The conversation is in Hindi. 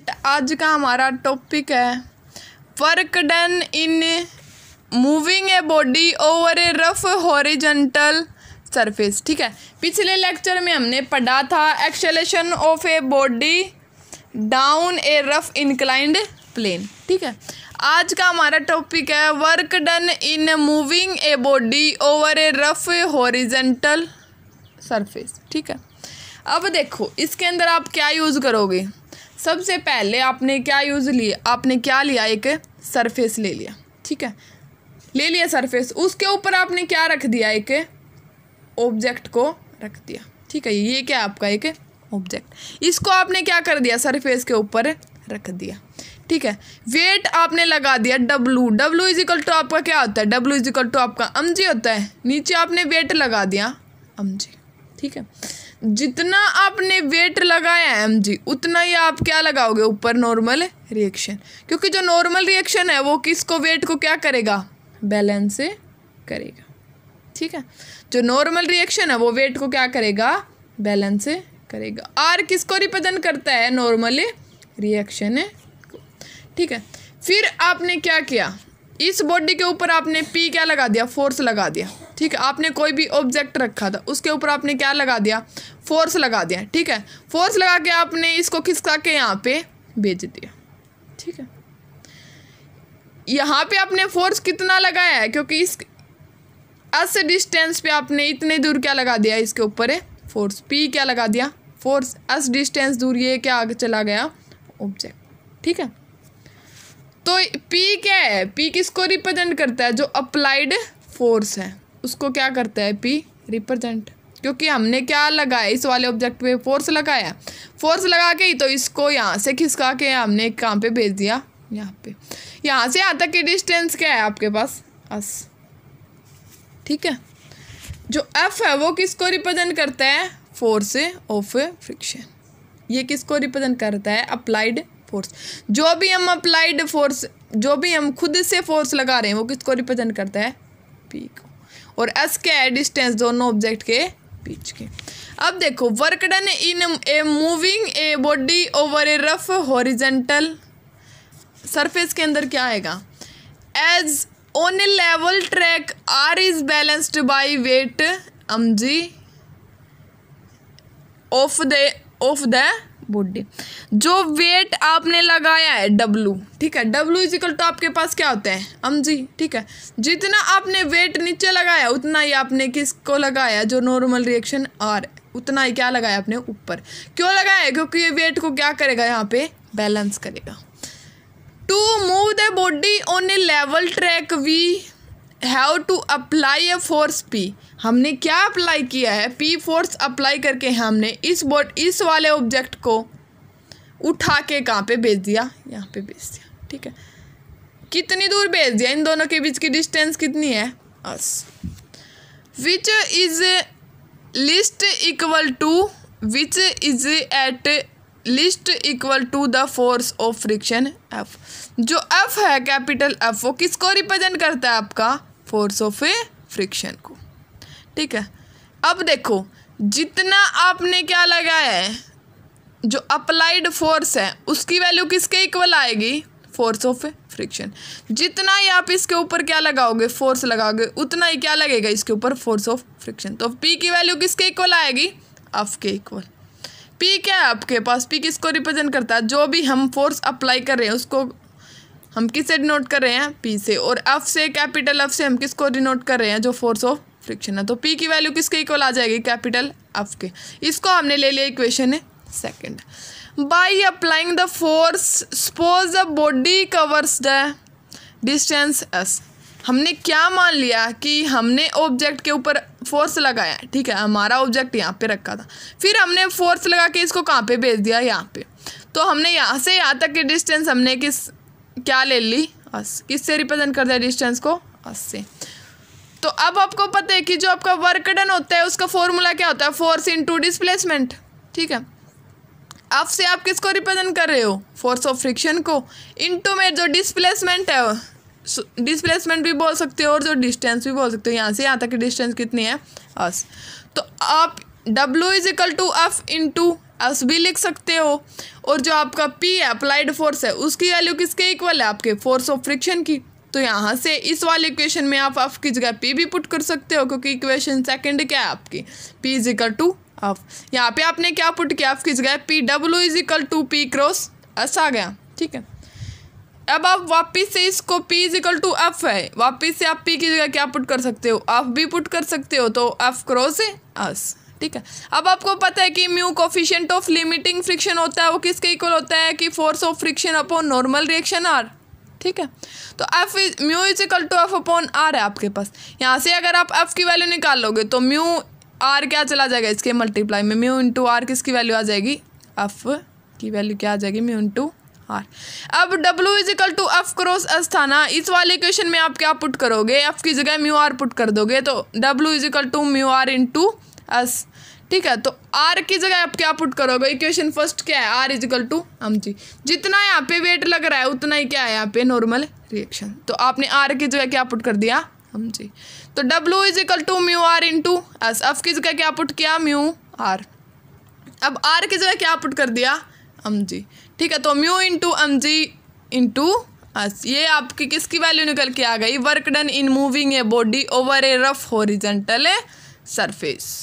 स्टूडेंट आज का हमारा टॉपिक है work done in moving a body over a rough horizontal surface ठीक है पिछले लेक्चर में हमने पढ़ा था acceleration of a body down a rough inclined plane ठीक है आज का हमारा टॉपिक है work done in moving a body over a rough horizontal surface ठीक है अब देखो इसके अंदर आप क्या यूज़ करोगे सबसे पहले आपने क्या यूज़ लिया आपने क्या लिया एक सरफेस ले लिया ठीक है ले लिया सरफेस उसके ऊपर आपने क्या रख दिया एक ऑब्जेक्ट को रख दिया ठीक है ये क्या आपका एक ऑब्जेक्ट इसको आपने क्या कर दिया सरफेस के ऊपर रख दिया ठीक है वेट आपने लगा दिया W W is equal to आपका क्या होता है डब्लू इज इक्वल टू आपका जी होता है नीचे आपने वेट लगा दिया जी ठीक है जितना आपने वेट लगाया एम जी उतना ही आप क्या लगाओगे ऊपर नॉर्मल रिएक्शन क्योंकि जो नॉर्मल रिएक्शन है वो किसको वेट को क्या करेगा बैलेंस करेगा ठीक है जो नॉर्मल रिएक्शन है वो वेट को क्या करेगा बैलेंस करेगा आर किसको रिप्रेजेंट करता है नॉर्मल रिएक्शन ठीक है फिर आपने क्या किया इस बॉडी के ऊपर आपने पी क्या लगा दिया फोर्स लगा दिया ठीक है आपने कोई भी ऑब्जेक्ट रखा था उसके ऊपर आपने क्या लगा दिया फोर्स लगा दिया ठीक है फोर्स लगा के आपने इसको खिसका के यहाँ पे भेज दिया ठीक है यहाँ पे आपने फोर्स कितना लगाया है क्योंकि इस अस डिस्टेंस पे आपने इतने दूर क्या लगा दिया इसके ऊपर है फोर्स पी क्या लगा दिया फोर्स एस डिस्टेंस दूर ये क्या आगे चला गया ऑब्जेक्ट ठीक है तो पी क्या है पी किसको रिप्रेजेंट करता है जो अप्लाइड फोर्स है उसको क्या करता है पी रिप्रेजेंट क्योंकि हमने क्या लगाया इस वाले ऑब्जेक्ट पे फोर्स लगाया फोर्स लगा के ही तो इसको यहाँ से खिसका के हमने काम पे भेज दिया यहाँ पे यहाँ से यहाँ तक की डिस्टेंस क्या है आपके पास अस ठीक है जो एफ है वो किसको रिप्रेजेंट करता है फोर्स ऑफ फ्रिक्शन ये किसको रिप्रेजेंट करता है अप्लाइड फोर्स जो भी हम अप्लाइड फोर्स जो भी हम खुद से फोर्स लगा रहे हैं वो किसको रिप्रेजेंट करता है पी को और एस स्क्वायर डिस्टेंस दोनों ऑब्जेक्ट के बीच के अब देखो work done in a moving a body over a rough horizontal surface के अंदर क्या आएगा as on a level track R is balanced by weight M G of the of the body जो वेट आपने लगाया है डब्लू ठीक है डब्लू इज इक्वल टू आपके पास क्या होता है एम जी ठीक है जितना आपने वेट नीचे लगाया उतना ही आपने किसको लगाया जो नॉर्मल रिएक्शन आर उतना ही क्या लगाया आपने ऊपर क्यों लगाया क्योंकि ये वेट को क्या करेगा यहाँ पे बैलेंस करेगा to move the body on a level track we have to apply a force P हमने क्या अप्लाई किया है पी फोर्स अप्लाई करके हमने इस बोट इस वाले ऑब्जेक्ट को उठा के कहाँ पे भेज दिया यहाँ पे भेज दिया ठीक है कितनी दूर भेज दिया इन दोनों के बीच की डिस्टेंस कितनी है as which is least equal to which is at least equal to the force of friction F जो एफ है कैपिटल एफ वो किसको रिप्रेजेंट करता है आपका फोर्स ऑफ ए फ्रिक्शन को ठीक है अब देखो जितना आपने क्या लगाया है जो अप्लाइड फोर्स है उसकी वैल्यू किसके इक्वल आएगी फोर्स ऑफ फ्रिक्शन जितना ही आप इसके ऊपर क्या लगाओगे फोर्स लगाओगे उतना ही क्या लगेगा इसके ऊपर फोर्स ऑफ फ्रिक्शन तो पी की वैल्यू किसके इक्वल आएगी एफ के इक्वल पी क्या है आपके पास पी किसको रिप्रेजेंट करता है जो भी हम फोर्स अप्लाई कर रहे हैं उसको हम किसे डिनोट कर रहे हैं पी से और एफ से कैपिटल एफ से हम किसको डिनोट कर रहे हैं जो फोर्स ऑफ फ्रिक्शन है तो पी की वैल्यू किसके इक्वल आ जाएगी कैपिटल एफ के इसको हमने ले लिया इक्वेशन है second by applying the force suppose the body covers the distance S हमने क्या मान लिया कि हमने ऑब्जेक्ट के ऊपर फोर्स लगाया ठीक है हमारा ऑब्जेक्ट यहाँ पे रखा था फिर हमने फोर्स लगा के इसको कहाँ पे भेज दिया यहाँ पे तो हमने यहाँ से यहाँ तक के डिस्टेंस हमने किस क्या ले ली किस किससे रिप्रेजेंट कर दिया डिस्टेंस को अस से तो अब आपको पता है कि जो आपका वर्क डन होता है उसका फॉर्मूला क्या होता है फोर्स इनटू डिस्प्लेसमेंट ठीक है अब से आप किसको रिप्रेजेंट कर रहे हो फोर्स ऑफ फ्रिक्शन को इनटू में जो डिस्प्लेसमेंट है डिस्प्लेसमेंट भी बोल सकते हो और जो डिस्टेंस भी बोल सकते हो यहाँ से यहाँ तक डिस्टेंस कितनी है अस तो आप W is equal to F into S भी लिख सकते हो और जो आपका पी है अप्लाइड फोर्स है उसकी वैल्यू किसके इक्वल है आपके फोर्स ऑफ फ्रिक्शन की तो यहाँ से इस वाले इक्वेशन में आप एफ़ की जगह पी भी पुट कर सकते हो क्योंकि इक्वेशन सेकंड क्या है आपकी P is equal to F यहाँ पे आपने क्या पुट किया एफ की जगह P W is equal to P cross S आ गया ठीक है अब आप वापस से इसको p is equal to F है वापस से आप p की जगह क्या पुट कर सकते हो आप भी पुट कर सकते हो तो एफ क्रॉस एस ठीक है अब आपको पता है कि mu coefficient of limiting friction होता है वो किसके इक्वल होता है कि force of friction upon normal reaction R ठीक है तो F is mu is equal to F upon R है आपके पास यहाँ से अगर आप एफ की वैल्यू निकाल लोगे तो म्यू आर क्या चला जाएगा इसके मल्टीप्लाई में म्यू इंटू आर किसकी वैल्यू आ जाएगी एफ की वैल्यू क्या आ जाएगी म्यू इंटू आर अब W is equal to F cross S था ना इस वाले क्वेश्चन में आप क्या पुट करोगे एफ की जगह म्यू आर पुट कर दोगे तो W is equal to mu R into S ठीक है तो आर की जगह आप क्या पुट करोगे इक्वेशन फर्स्ट क्या है आर इजिकल टू हम जी जितना यहाँ पे वेट लग रहा है उतना ही क्या है यहाँ पे नॉर्मल रिएक्शन तो आपने आर की जगह क्या पुट कर दिया हम हाँ जी तो W is equal to mu R into S F की जगह क्या पुट किया म्यू आर अब आर की जगह क्या पुट कर दिया एम हाँ जी ठीक है तो mu into M G into ये आपकी किसकी वैल्यू निकल के आ गई work done in moving a body over a rough horizontal surface